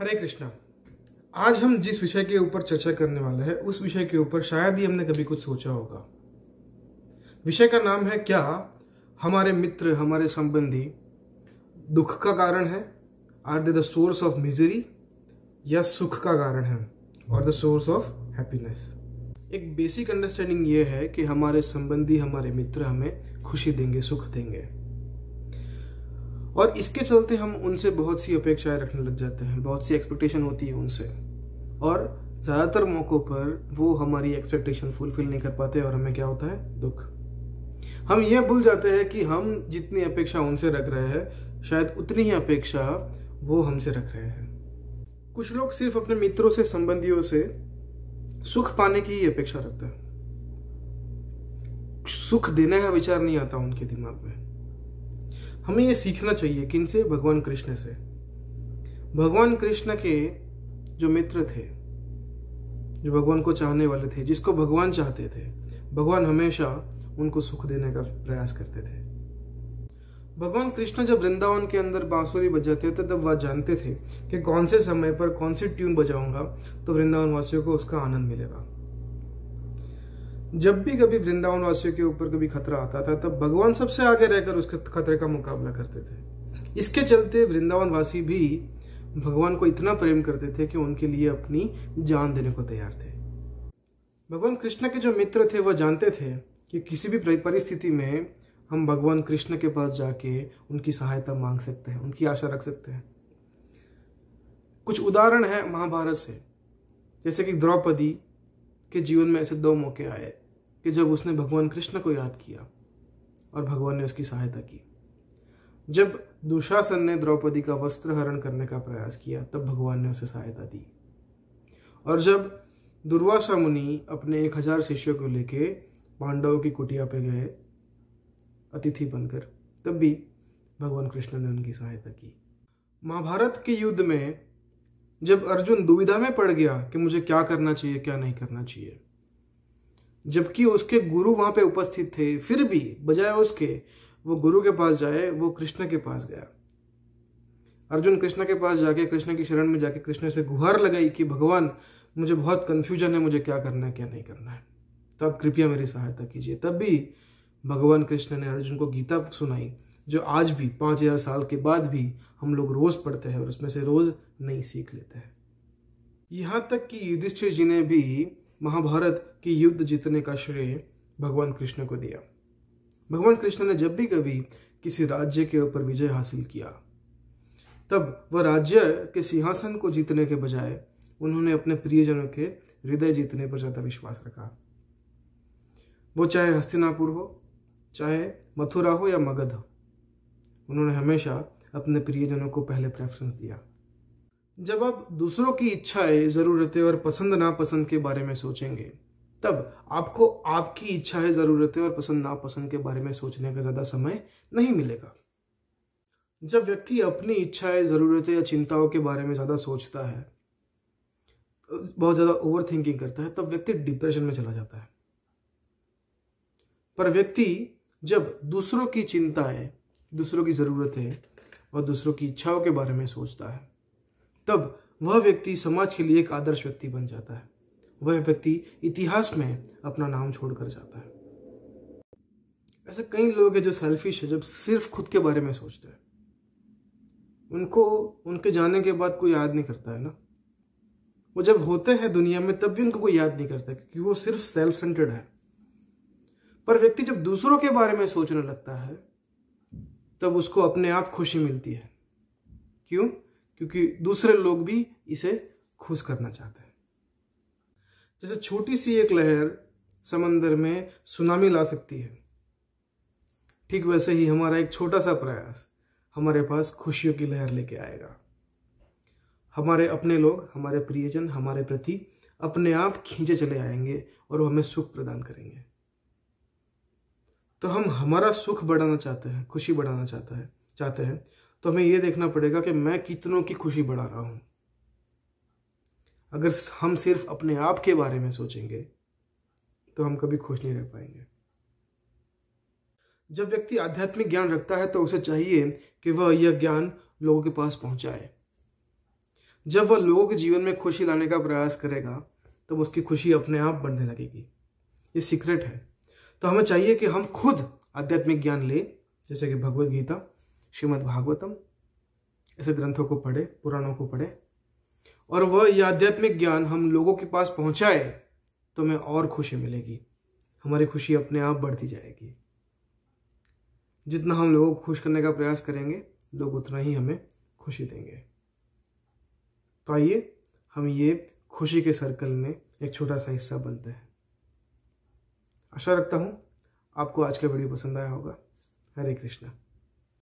हरे कृष्णा आज हम जिस विषय के ऊपर चर्चा करने वाले हैं उस विषय के ऊपर शायद ही हमने कभी कुछ सोचा होगा विषय का नाम है क्या हमारे मित्र हमारे संबंधी दुख का कारण है are they the source of misery या सुख का कारण है और द सोर्स ऑफ हैप्पीनेस एक बेसिक अंडरस्टैंडिंग ये है कि हमारे संबंधी हमारे मित्र हमें खुशी देंगे सुख देंगे और इसके चलते हम उनसे बहुत सी अपेक्षाएं रखने लग जाते हैं बहुत सी एक्सपेक्टेशन होती है उनसे और ज़्यादातर मौक़ों पर वो हमारी एक्सपेक्टेशन फुलफिल नहीं कर पाते और हमें क्या होता है दुख हम यह भूल जाते हैं कि हम जितनी अपेक्षा उनसे रख रहे हैं शायद उतनी ही अपेक्षा वो हमसे रख रहे हैं कुछ लोग सिर्फ अपने मित्रों से संबंधियों से सुख पाने की ही अपेक्षा रखते हैं सुख देने का विचार नहीं आता उनके दिमाग में हमें ये सीखना चाहिए किन से भगवान कृष्ण से भगवान कृष्ण के जो मित्र थे जो भगवान को चाहने वाले थे जिसको भगवान चाहते थे भगवान हमेशा उनको सुख देने का प्रयास करते थे भगवान कृष्ण जब वृंदावन के अंदर बांसुरी बजाते थे तब वह जानते थे कि कौन से समय पर कौन सी ट्यून बजाऊंगा तो वृंदावन वासियों को उसका आनंद मिलेगा जब भी कभी वृंदावन वासियों के ऊपर कभी खतरा आता था तब भगवान सबसे आगे रहकर उसके खतरे का मुकाबला करते थे इसके चलते वृंदावन वासी भी भगवान को इतना प्रेम करते थे कि उनके लिए अपनी जान देने को तैयार थे भगवान कृष्ण के जो मित्र थे वह जानते थे कि किसी भी परिस्थिति में हम भगवान कृष्ण के पास जाके उनकी सहायता मांग सकते हैं उनकी आशा रख सकते हैं कुछ उदाहरण है महाभारत से जैसे कि द्रौपदी के जीवन में ऐसे दो मौके आए कि जब उसने भगवान कृष्ण को याद किया और भगवान ने उसकी सहायता की जब दुशासन ने द्रौपदी का वस्त्र हरण करने का प्रयास किया तब भगवान ने उसे सहायता दी और जब दुर्वासा मुनि अपने एक हजार शिष्यों को लेके पांडवों की कुटिया पे गए अतिथि बनकर तब भी भगवान कृष्ण ने उनकी सहायता की महाभारत के युद्ध में जब अर्जुन दुविधा में पड़ गया कि मुझे क्या करना चाहिए क्या नहीं करना चाहिए जबकि उसके गुरु वहां पे उपस्थित थे फिर भी बजाय उसके वो गुरु के पास जाए वो कृष्ण के पास गया अर्जुन कृष्ण के पास जाके कृष्ण की शरण में जाके कृष्ण से गुहार लगाई कि भगवान मुझे बहुत कन्फ्यूजन है मुझे क्या करना है क्या नहीं करना है तो आप कृपया मेरी सहायता कीजिए तब भी भगवान कृष्ण ने अर्जुन को गीता सुनाई जो आज भी पाँच हज़ार साल के बाद भी हम लोग रोज़ पढ़ते हैं और उसमें से रोज़ नहीं सीख लेते हैं यहाँ तक कि युधिष्ठिर जी ने भी महाभारत के युद्ध जीतने का श्रेय भगवान कृष्ण को दिया भगवान कृष्ण ने जब भी कभी किसी राज्य के ऊपर विजय हासिल किया तब वह राज्य के सिंहासन को जीतने के बजाय उन्होंने अपने प्रियजनों के हृदय जीतने पर ज़्यादा विश्वास रखा वो चाहे हस्तिनापुर हो चाहे मथुरा हो या मगध हो उन्होंने हमेशा अपने प्रियजनों को पहले प्रेफरेंस दिया जब आप दूसरों की इच्छाएं ज़रूरतें और पसंद नापसंद के बारे में सोचेंगे तब आपको आपकी इच्छाएं ज़रूरतें और पसंद नापसंद के बारे में सोचने का ज़्यादा समय नहीं मिलेगा जब व्यक्ति अपनी इच्छाएं ज़रूरतें या चिंताओं के बारे में ज़्यादा सोचता है बहुत ज़्यादा ओवर थिंकिंग करता है तब व्यक्ति डिप्रेशन में चला जाता है पर व्यक्ति जब दूसरों की चिंताएं दूसरों की ज़रूरतें और दूसरों की इच्छाओं के बारे में सोचता है तब वह व्यक्ति समाज के लिए एक आदर्श व्यक्ति बन जाता है वह व्यक्ति इतिहास में अपना नाम छोड़कर जाता है ऐसे कई लोग हैं जो सेल्फिश है जब सिर्फ खुद के बारे में सोचते हैं उनको उनके जाने के बाद कोई याद नहीं करता है ना वो जब होते हैं दुनिया में तब भी उनको कोई याद नहीं करता क्योंकि वो सिर्फ सेल्फ सेंटर्ड है पर व्यक्ति जब दूसरों के बारे में सोचने लगता है तब उसको अपने आप खुशी मिलती है क्यों क्योंकि दूसरे लोग भी इसे खुश करना चाहते हैं जैसे छोटी सी एक लहर समंदर में सुनामी ला सकती है ठीक वैसे ही हमारा एक छोटा सा प्रयास हमारे पास खुशियों की लहर लेके आएगा हमारे अपने लोग हमारे प्रियजन हमारे प्रति अपने आप खींचे चले आएंगे और वो हमें सुख प्रदान करेंगे तो हम हमारा सुख बढ़ाना चाहते हैं खुशी बढ़ाना चाहता है चाहते हैं तो हमें यह देखना पड़ेगा कि मैं कितनों की खुशी बढ़ा रहा हूं अगर हम सिर्फ अपने आप के बारे में सोचेंगे तो हम कभी खुश नहीं रह पाएंगे जब व्यक्ति आध्यात्मिक ज्ञान रखता है तो उसे चाहिए कि वह यह ज्ञान लोगों के पास पहुंचाए जब वह लोगों के जीवन में खुशी लाने का प्रयास करेगा तब तो उसकी खुशी अपने आप बढ़ने लगेगी ये सीक्रेट है तो हमें चाहिए कि हम खुद आध्यात्मिक ज्ञान लें जैसे कि भगवद गीता श्रीमद् भागवतम ऐसे ग्रंथों को पढ़े पुराणों को पढ़े और वह यह आध्यात्मिक ज्ञान हम लोगों के पास पहुंचाए तो हमें और खुशी मिलेगी हमारी खुशी अपने आप बढ़ती जाएगी जितना हम लोगों को खुश करने का प्रयास करेंगे लोग उतना ही हमें खुशी देंगे तो आइए हम ये खुशी के सर्कल में एक छोटा सा हिस्सा बनते हैं आशा रखता हूँ आपको आज का वीडियो पसंद आया होगा हरे कृष्णा